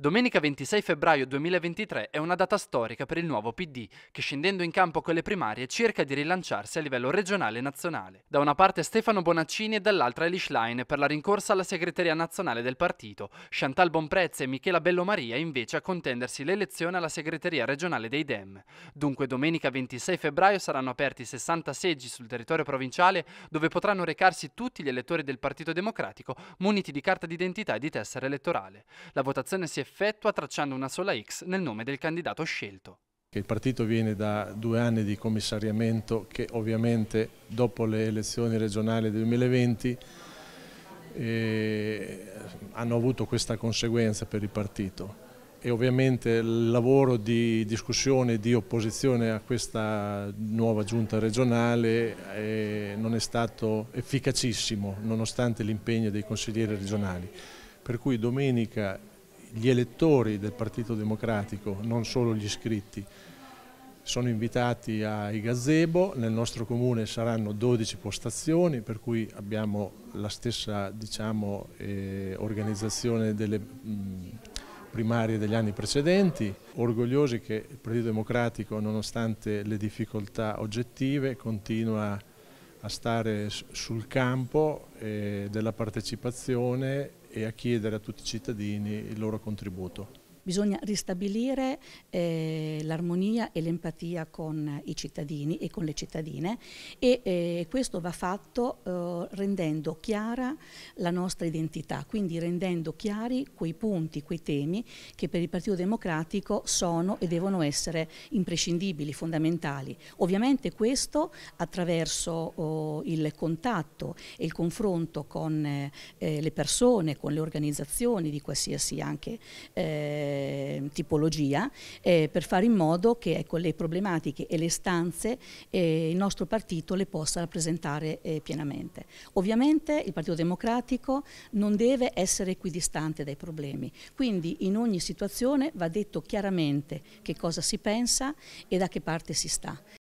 Domenica 26 febbraio 2023 è una data storica per il nuovo PD, che scendendo in campo con le primarie cerca di rilanciarsi a livello regionale e nazionale. Da una parte Stefano Bonaccini e dall'altra Elish Line per la rincorsa alla segreteria nazionale del partito, Chantal Bonprezzi e Michela Bellomaria invece a contendersi l'elezione alla segreteria regionale dei Dem. Dunque domenica 26 febbraio saranno aperti 60 seggi sul territorio provinciale dove potranno recarsi tutti gli elettori del Partito Democratico muniti di carta d'identità e di tessera elettorale. La votazione si è effettua tracciando una sola X nel nome del candidato scelto. Il partito viene da due anni di commissariamento che ovviamente dopo le elezioni regionali del 2020 eh, hanno avuto questa conseguenza per il partito e ovviamente il lavoro di discussione e di opposizione a questa nuova giunta regionale eh, non è stato efficacissimo nonostante l'impegno dei consiglieri regionali. Per cui domenica gli elettori del Partito Democratico, non solo gli iscritti, sono invitati ai gazebo, nel nostro comune saranno 12 postazioni per cui abbiamo la stessa diciamo, eh, organizzazione delle mh, primarie degli anni precedenti, orgogliosi che il Partito Democratico nonostante le difficoltà oggettive continua a a stare sul campo eh, della partecipazione e a chiedere a tutti i cittadini il loro contributo. Bisogna ristabilire eh, l'armonia e l'empatia con i cittadini e con le cittadine e eh, questo va fatto eh, rendendo chiara la nostra identità, quindi rendendo chiari quei punti, quei temi che per il Partito Democratico sono e devono essere imprescindibili, fondamentali. Ovviamente questo attraverso oh, il contatto e il confronto con eh, le persone, con le organizzazioni di qualsiasi anche eh, eh, tipologia eh, per fare in modo che ecco, le problematiche e le stanze eh, il nostro partito le possa rappresentare eh, pienamente. Ovviamente il Partito Democratico non deve essere equidistante dai problemi, quindi in ogni situazione va detto chiaramente che cosa si pensa e da che parte si sta.